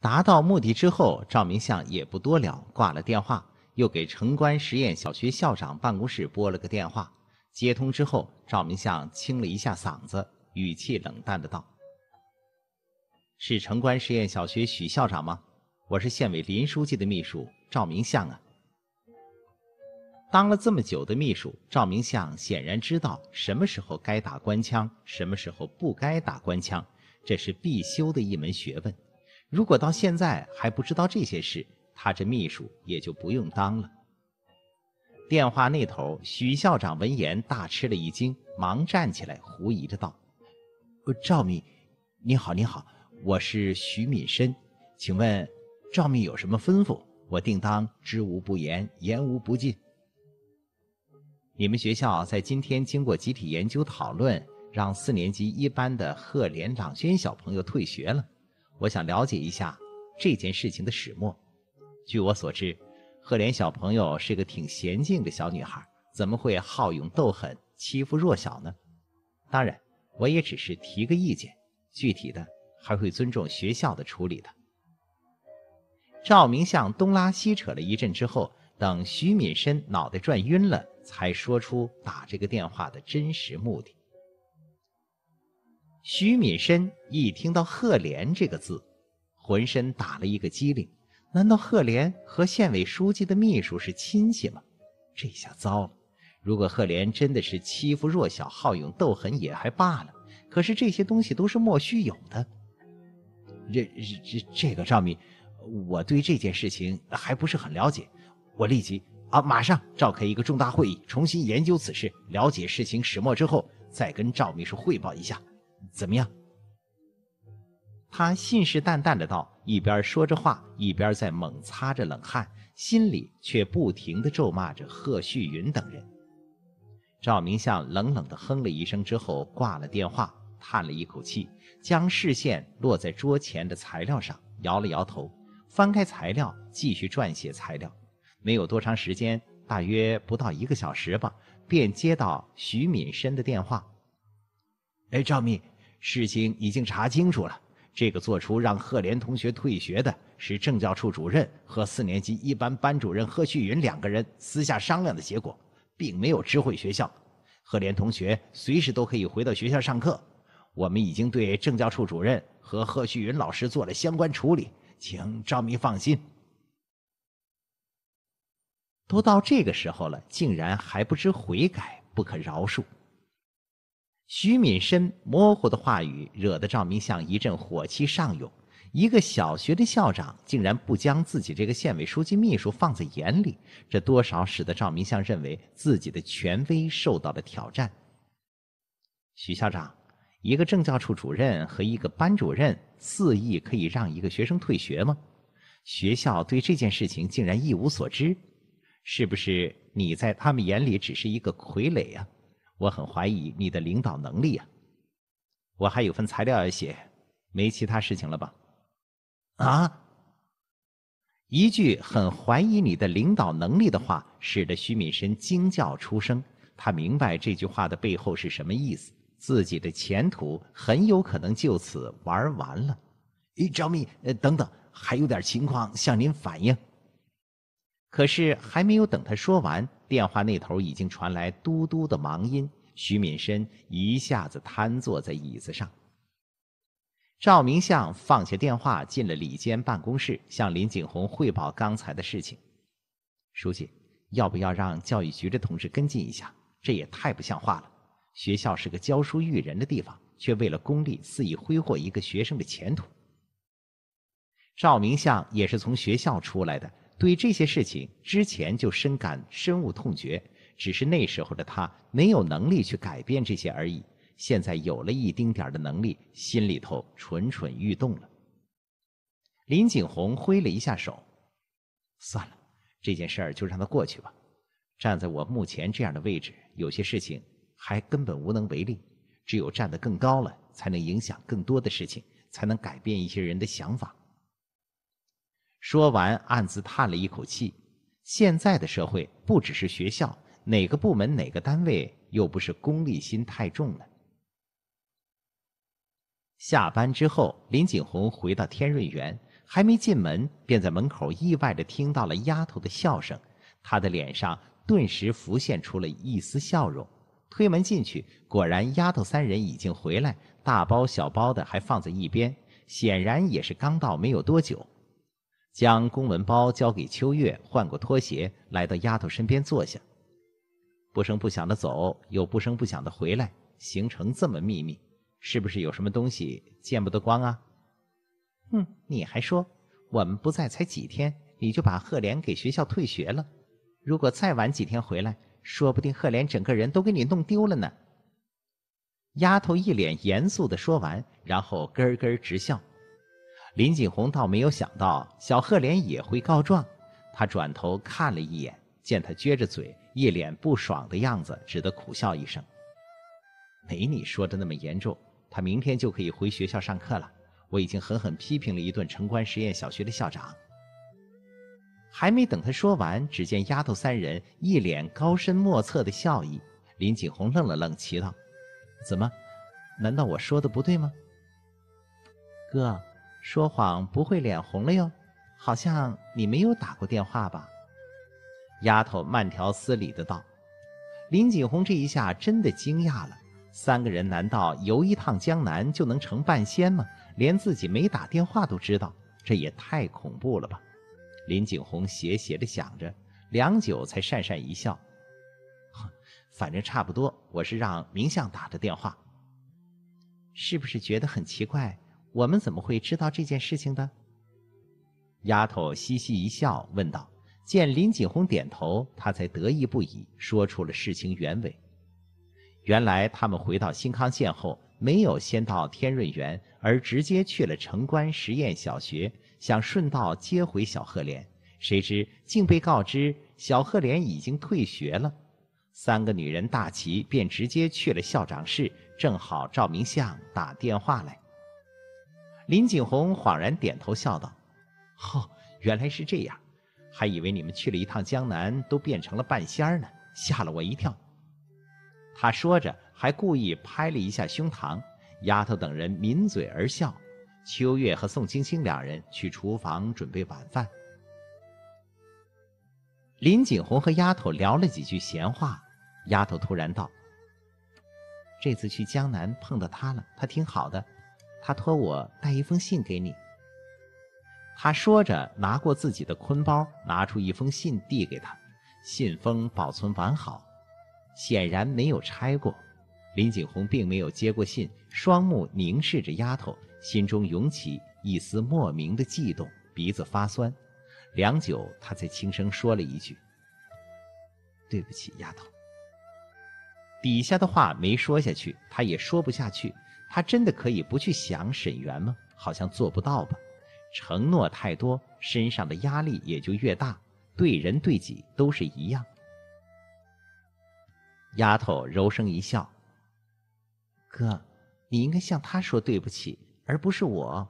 达到目的之后，赵明相也不多聊，挂了电话，又给城关实验小学校长办公室拨了个电话。接通之后，赵明相清了一下嗓子，语气冷淡的道：“是城关实验小学许校长吗？我是县委林书记的秘书赵明相啊。”当了这么久的秘书，赵明相显然知道什么时候该打官腔，什么时候不该打官腔，这是必修的一门学问。如果到现在还不知道这些事，他这秘书也就不用当了。电话那头，许校长闻言大吃了一惊，忙站起来，狐疑着道：“赵秘，你好，你好，我是徐敏深，请问赵秘有什么吩咐？我定当知无不言，言无不尽。你们学校在今天经过集体研究讨论，让四年级一班的贺连朗轩小朋友退学了。”我想了解一下这件事情的始末。据我所知，赫莲小朋友是个挺娴静的小女孩，怎么会好勇斗狠、欺负弱小呢？当然，我也只是提个意见，具体的还会尊重学校的处理的。赵明向东拉西扯了一阵之后，等徐敏深脑袋转晕了，才说出打这个电话的真实目的。徐敏深一听到“赫连”这个字，浑身打了一个激灵。难道赫连和县委书记的秘书是亲戚吗？这下糟了！如果赫连真的是欺负弱小、好勇斗狠也还罢了，可是这些东西都是莫须有的。这这这个赵敏，我对这件事情还不是很了解。我立即啊，马上召开一个重大会议，重新研究此事，了解事情始末之后，再跟赵秘书汇报一下。怎么样？他信誓旦旦地道，一边说着话，一边在猛擦着冷汗，心里却不停地咒骂着贺旭云等人。赵明相冷冷地哼了一声，之后挂了电话，叹了一口气，将视线落在桌前的材料上，摇了摇头，翻开材料继续撰写材料。没有多长时间，大约不到一个小时吧，便接到徐敏深的电话：“哎，赵敏，事情已经查清楚了，这个做出让贺莲同学退学的是政教处主任和四年级一班班主任贺旭云两个人私下商量的结果，并没有知会学校。贺连同学随时都可以回到学校上课，我们已经对政教处主任和贺旭云老师做了相关处理，请赵明放心。都到这个时候了，竟然还不知悔改，不可饶恕。徐敏深模糊的话语惹得赵明相一阵火气上涌。一个小学的校长竟然不将自己这个县委书记秘书放在眼里，这多少使得赵明相认为自己的权威受到了挑战。徐校长，一个政教处主任和一个班主任，肆意可以让一个学生退学吗？学校对这件事情竟然一无所知，是不是你在他们眼里只是一个傀儡啊？我很怀疑你的领导能力啊。我还有份材料要写，没其他事情了吧？啊！一句很怀疑你的领导能力的话，使得徐敏生惊叫出声。他明白这句话的背后是什么意思，自己的前途很有可能就此玩完了。诶，张呃，等等，还有点情况向您反映。可是还没有等他说完。电话那头已经传来嘟嘟的忙音，徐敏深一下子瘫坐在椅子上。赵明相放下电话，进了里间办公室，向林景洪汇报刚才的事情。书记，要不要让教育局的同志跟进一下？这也太不像话了！学校是个教书育人的地方，却为了功利肆意挥霍一个学生的前途。赵明相也是从学校出来的。对这些事情，之前就深感深恶痛绝，只是那时候的他没有能力去改变这些而已。现在有了一丁点的能力，心里头蠢蠢欲动了。林景洪挥了一下手，算了，这件事儿就让它过去吧。站在我目前这样的位置，有些事情还根本无能为力。只有站得更高了，才能影响更多的事情，才能改变一些人的想法。说完，暗自叹了一口气。现在的社会，不只是学校，哪个部门、哪个单位，又不是功利心太重呢？下班之后，林锦洪回到天润园，还没进门，便在门口意外地听到了丫头的笑声。他的脸上顿时浮现出了一丝笑容。推门进去，果然丫头三人已经回来，大包小包的还放在一边，显然也是刚到没有多久。将公文包交给秋月，换过拖鞋，来到丫头身边坐下。不声不响的走，又不声不响的回来，行程这么秘密，是不是有什么东西见不得光啊？哼，你还说我们不在才几天，你就把赫连给学校退学了。如果再晚几天回来，说不定赫连整个人都给你弄丢了呢。丫头一脸严肃的说完，然后咯咯直笑。林锦洪倒没有想到小赫连也会告状，他转头看了一眼，见他撅着嘴，一脸不爽的样子，只得苦笑一声：“没你说的那么严重，他明天就可以回学校上课了。我已经狠狠批评了一顿城关实验小学的校长。”还没等他说完，只见丫头三人一脸高深莫测的笑意。林锦洪愣了愣，奇道：“怎么？难道我说的不对吗，哥？”说谎不会脸红了哟，好像你没有打过电话吧？丫头慢条斯理的道。林锦洪这一下真的惊讶了。三个人难道游一趟江南就能成半仙吗？连自己没打电话都知道，这也太恐怖了吧？林锦洪斜斜的想着，良久才讪讪一笑：“哼，反正差不多，我是让明相打的电话。是不是觉得很奇怪？”我们怎么会知道这件事情的？丫头嘻嘻一笑，问道：“见林锦红点头，她才得意不已，说出了事情原委。原来他们回到新康县后，没有先到天润园，而直接去了城关实验小学，想顺道接回小赫莲。谁知竟被告知小赫莲已经退学了。三个女人，大齐便直接去了校长室，正好赵明相打电话来。”林锦洪恍然点头，笑道：“哦，原来是这样，还以为你们去了一趟江南，都变成了半仙儿呢，吓了我一跳。”他说着，还故意拍了一下胸膛。丫头等人抿嘴而笑。秋月和宋青青两人去厨房准备晚饭。林锦洪和丫头聊了几句闲话，丫头突然道：“这次去江南碰到他了，他挺好的。”他托我带一封信给你。他说着，拿过自己的坤包，拿出一封信递给他。信封保存完好，显然没有拆过。林锦洪并没有接过信，双目凝视着丫头，心中涌起一丝莫名的悸动，鼻子发酸。良久，他才轻声说了一句：“对不起，丫头。”底下的话没说下去，他也说不下去。他真的可以不去想沈园吗？好像做不到吧。承诺太多，身上的压力也就越大，对人对己都是一样。丫头柔声一笑：“哥，你应该向他说对不起，而不是我。”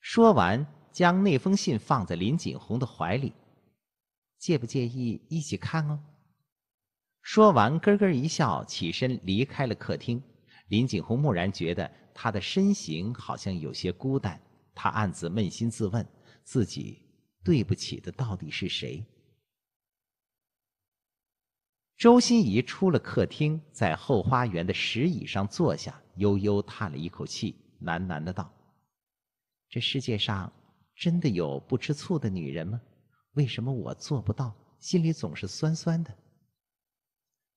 说完，将那封信放在林锦洪的怀里，“介不介意一起看哦？”说完，咯咯一笑，起身离开了客厅。林景洪蓦然觉得他的身形好像有些孤单，他暗自扪心自问：自己对不起的到底是谁？周心怡出了客厅，在后花园的石椅上坐下，悠悠叹了一口气，喃喃的道：“这世界上真的有不吃醋的女人吗？为什么我做不到？心里总是酸酸的。”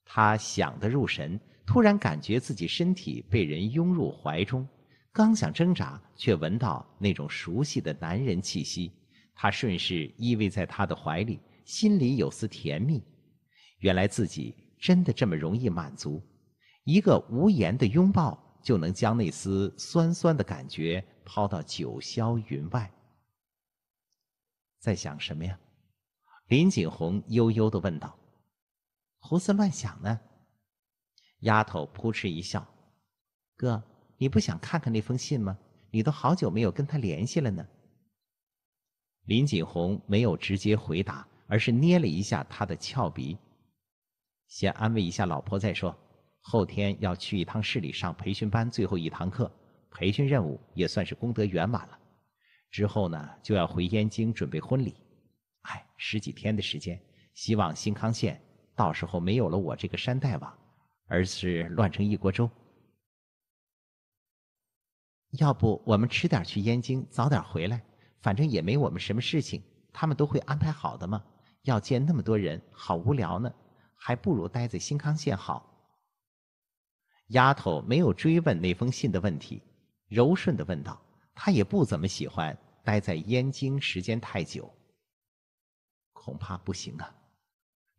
他想得入神。突然感觉自己身体被人拥入怀中，刚想挣扎，却闻到那种熟悉的男人气息。他顺势依偎在他的怀里，心里有丝甜蜜。原来自己真的这么容易满足，一个无言的拥抱就能将那丝酸酸的感觉抛到九霄云外。在想什么呀？林锦红悠悠地问道。“胡思乱想呢。”丫头扑哧一笑，哥，你不想看看那封信吗？你都好久没有跟他联系了呢。林锦宏没有直接回答，而是捏了一下他的翘鼻，先安慰一下老婆再说。后天要去一趟市里上培训班，最后一堂课，培训任务也算是功德圆满了。之后呢，就要回燕京准备婚礼。哎，十几天的时间，希望新康县到时候没有了我这个山大王。而是乱成一锅粥。要不我们迟点去燕京，早点回来，反正也没我们什么事情，他们都会安排好的嘛。要见那么多人，好无聊呢，还不如待在新康县好。丫头没有追问那封信的问题，柔顺的问道：“她也不怎么喜欢待在燕京时间太久。”恐怕不行啊，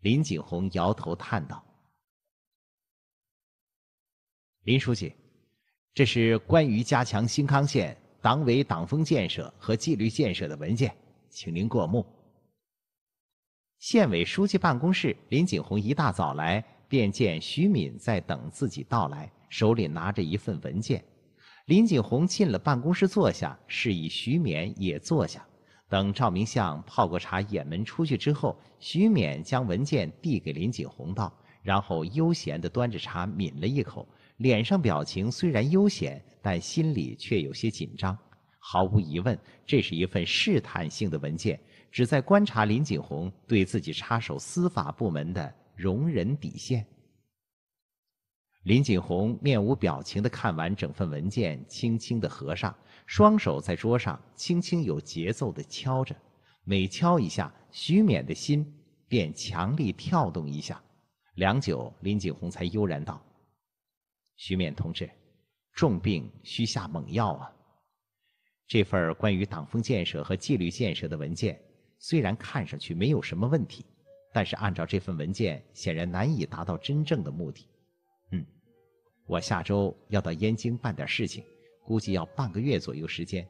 林锦洪摇头叹道。林书记，这是关于加强新康县党委党风建设和纪律建设的文件，请您过目。县委书记办公室，林锦洪一大早来便见徐敏在等自己到来，手里拿着一份文件。林锦洪进了办公室坐下，示意徐敏也坐下。等赵明相泡过茶掩门出去之后，徐敏将文件递给林锦洪道，然后悠闲地端着茶抿了一口。脸上表情虽然悠闲，但心里却有些紧张。毫无疑问，这是一份试探性的文件，旨在观察林锦洪对自己插手司法部门的容忍底线。林锦洪面无表情的看完整份文件，轻轻的合上，双手在桌上轻轻有节奏的敲着，每敲一下，徐冕的心便强力跳动一下。良久，林锦洪才悠然道。徐勉同志，重病需下猛药啊！这份关于党风建设和纪律建设的文件，虽然看上去没有什么问题，但是按照这份文件，显然难以达到真正的目的。嗯，我下周要到燕京办点事情，估计要半个月左右时间。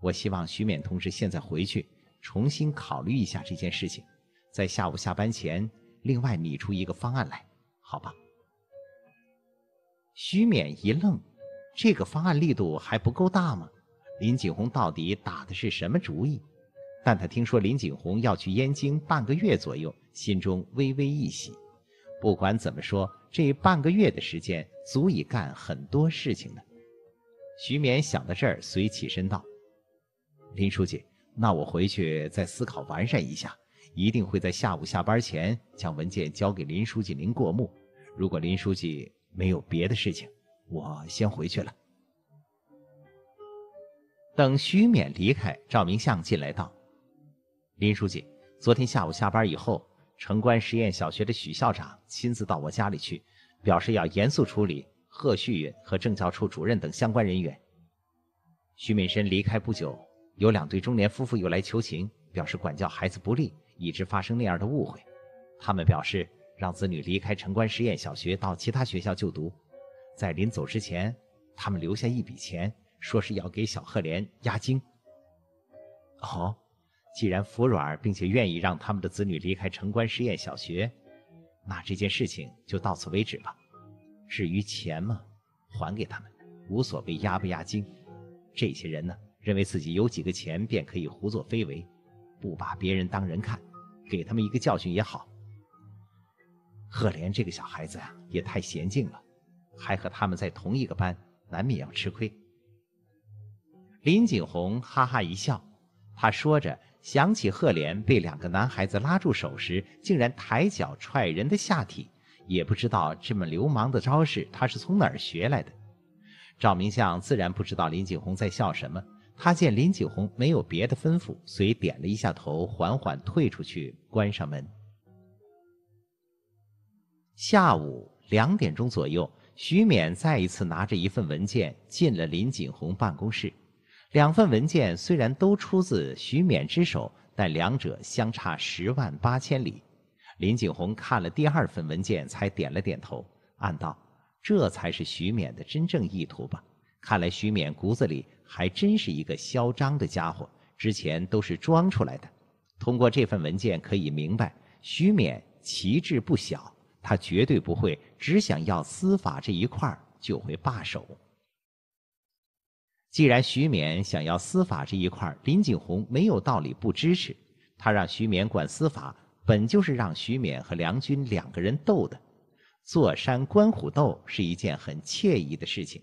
我希望徐勉同志现在回去，重新考虑一下这件事情，在下午下班前，另外拟出一个方案来，好吧？徐勉一愣，这个方案力度还不够大吗？林锦洪到底打的是什么主意？但他听说林锦洪要去燕京半个月左右，心中微微一喜。不管怎么说，这半个月的时间足以干很多事情了。徐勉想到这儿，随起身道：“林书记，那我回去再思考完善一下，一定会在下午下班前将文件交给林书记您过目。如果林书记……”没有别的事情，我先回去了。等徐勉离开，赵明相进来道：“林书记，昨天下午下班以后，城关实验小学的许校长亲自到我家里去，表示要严肃处理贺旭云和政教处主任等相关人员。徐敏深离开不久，有两对中年夫妇又来求情，表示管教孩子不力，以致发生那样的误会。他们表示。”让子女离开城关实验小学到其他学校就读，在临走之前，他们留下一笔钱，说是要给小赫连压惊。哦，既然服软并且愿意让他们的子女离开城关实验小学，那这件事情就到此为止吧。至于钱嘛，还给他们，无所谓压不压惊。这些人呢，认为自己有几个钱便可以胡作非为，不把别人当人看，给他们一个教训也好。赫莲这个小孩子呀，也太娴静了，还和他们在同一个班，难免要吃亏。林锦洪哈哈一笑，他说着，想起赫莲被两个男孩子拉住手时，竟然抬脚踹人的下体，也不知道这么流氓的招式他是从哪儿学来的。赵明相自然不知道林锦洪在笑什么，他见林锦洪没有别的吩咐，遂点了一下头，缓缓退出去，关上门。下午两点钟左右，徐勉再一次拿着一份文件进了林锦红办公室。两份文件虽然都出自徐勉之手，但两者相差十万八千里。林锦洪看了第二份文件，才点了点头，暗道：“这才是徐勉的真正意图吧？看来徐勉骨子里还真是一个嚣张的家伙，之前都是装出来的。通过这份文件可以明白，徐勉奇志不小。”他绝对不会只想要司法这一块就会罢手。既然徐勉想要司法这一块，林景洪没有道理不支持。他让徐勉管司法，本就是让徐勉和梁军两个人斗的，坐山观虎斗是一件很惬意的事情。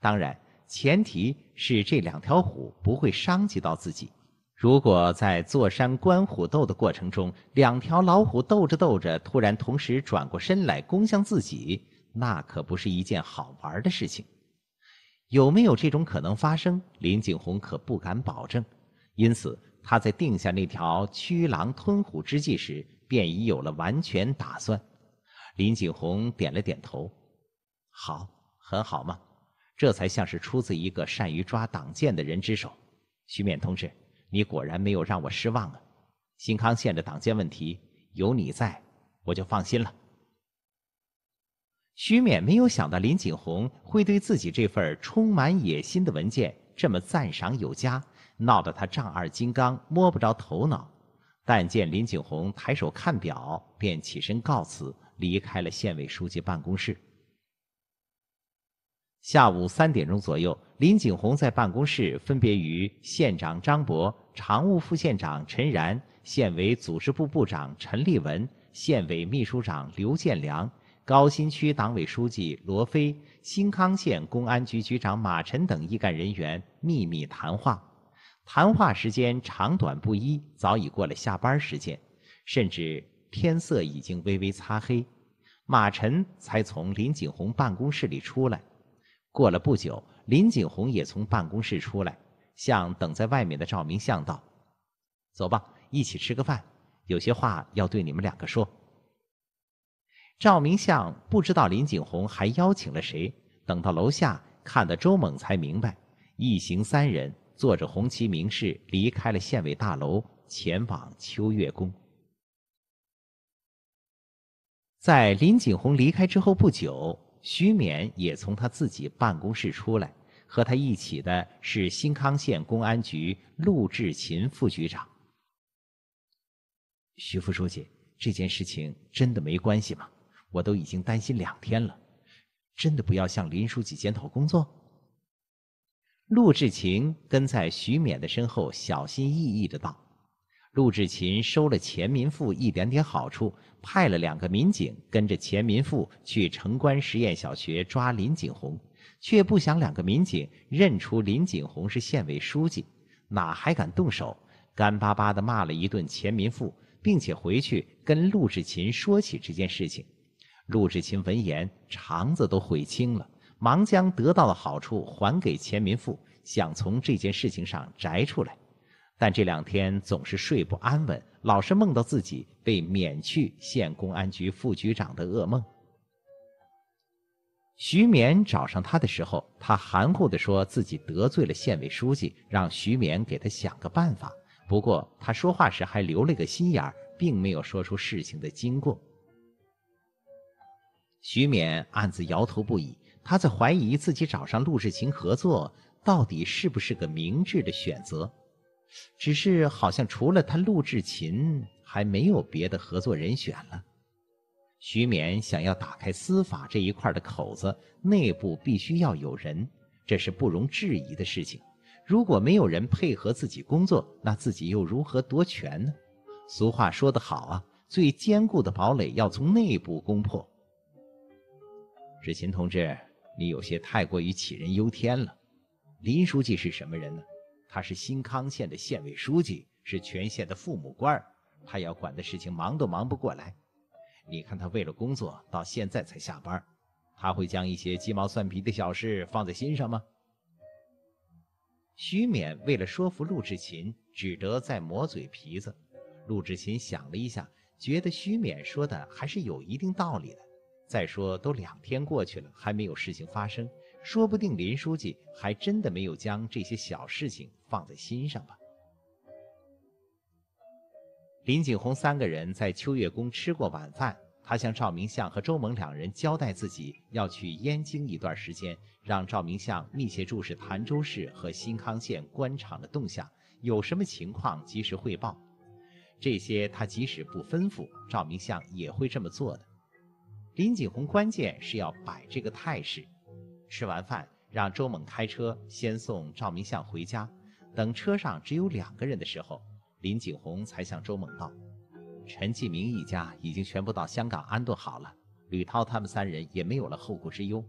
当然，前提是这两条虎不会伤及到自己。如果在坐山观虎斗的过程中，两条老虎斗着斗着，突然同时转过身来攻向自己，那可不是一件好玩的事情。有没有这种可能发生？林景洪可不敢保证，因此他在定下那条驱狼吞虎之计时，便已有了完全打算。林景洪点了点头：“好，很好嘛，这才像是出自一个善于抓党建的人之手。”徐勉同志。你果然没有让我失望啊！新康县的党建问题有你在，我就放心了。徐冕没有想到林景洪会对自己这份充满野心的文件这么赞赏有加，闹得他丈二金刚摸不着头脑。但见林景洪抬手看表，便起身告辞，离开了县委书记办公室。下午三点钟左右，林景洪在办公室分别与县长张博。常务副县长陈然、县委组织部部长陈立文、县委秘书长刘建良、高新区党委书记罗飞、新康县公安局局长马晨等一干人员秘密谈话。谈话时间长短不一，早已过了下班时间，甚至天色已经微微擦黑，马晨才从林景洪办公室里出来。过了不久，林景洪也从办公室出来。向等在外面的赵明相道：“走吧，一起吃个饭，有些话要对你们两个说。”赵明相不知道林景洪还邀请了谁，等到楼下，看的周猛才明白，一行三人坐着红旗名士离开了县委大楼，前往秋月宫。在林景洪离开之后不久，徐勉也从他自己办公室出来。和他一起的是新康县公安局陆志勤副局长。徐副书记，这件事情真的没关系吗？我都已经担心两天了，真的不要向林书记检讨工作？陆志勤跟在徐勉的身后，小心翼翼的道：“陆志勤收了钱民富一点点好处，派了两个民警跟着钱民富去城关实验小学抓林景洪。”却不想，两个民警认出林锦洪是县委书记，哪还敢动手？干巴巴地骂了一顿钱民富，并且回去跟陆志勤说起这件事情。陆志勤闻言，肠子都悔青了，忙将得到的好处还给钱民富，想从这件事情上摘出来。但这两天总是睡不安稳，老是梦到自己被免去县公安局副局长的噩梦。徐勉找上他的时候，他含糊地说自己得罪了县委书记，让徐勉给他想个办法。不过他说话时还留了个心眼，并没有说出事情的经过。徐勉暗自摇头不已，他在怀疑自己找上陆志琴合作到底是不是个明智的选择。只是好像除了他陆志琴，还没有别的合作人选了。徐冕想要打开司法这一块的口子，内部必须要有人，这是不容置疑的事情。如果没有人配合自己工作，那自己又如何夺权呢？俗话说得好啊，最坚固的堡垒要从内部攻破。志勤同志，你有些太过于杞人忧天了。林书记是什么人呢？他是新康县的县委书记，是全县的父母官他要管的事情忙都忙不过来。你看他为了工作到现在才下班，他会将一些鸡毛蒜皮的小事放在心上吗？徐勉为了说服陆志勤，只得再磨嘴皮子。陆志勤想了一下，觉得徐勉说的还是有一定道理的。再说都两天过去了，还没有事情发生，说不定林书记还真的没有将这些小事情放在心上吧。林景洪三个人在秋月宫吃过晚饭，他向赵明相和周猛两人交代，自己要去燕京一段时间，让赵明相密切注视潭州市和新康县官场的动向，有什么情况及时汇报。这些他即使不吩咐，赵明相也会这么做的。林景洪关键是要摆这个态势。吃完饭，让周猛开车先送赵明相回家，等车上只有两个人的时候。林景洪才向周猛道：“陈继明一家已经全部到香港安顿好了，吕涛他们三人也没有了后顾之忧。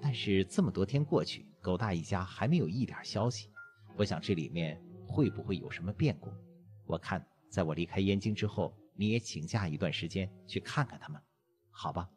但是这么多天过去，狗大一家还没有一点消息，我想这里面会不会有什么变故？我看在我离开燕京之后，你也请假一段时间去看看他们，好吧？”